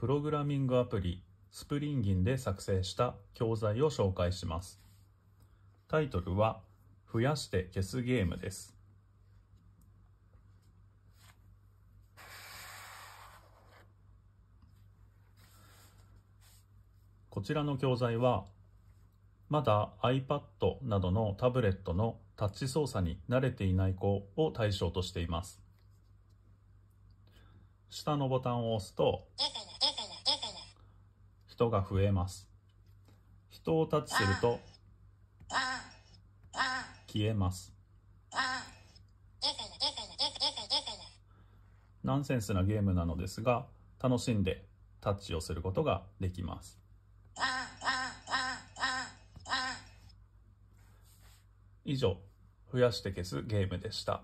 プログラミングアプリスプリンギンで作成した教材を紹介します。タイトルは増やして消すゲームです。こちらの教材はまだ iPad などのタブレットのタッチ操作に慣れていない子を対象としています。下のボタンを押すと、人が増えます。人をタッチすると消えます。ナンセンスなゲームなのですが、楽しんでタッチをすることができます。以上、増やして消すゲームでした。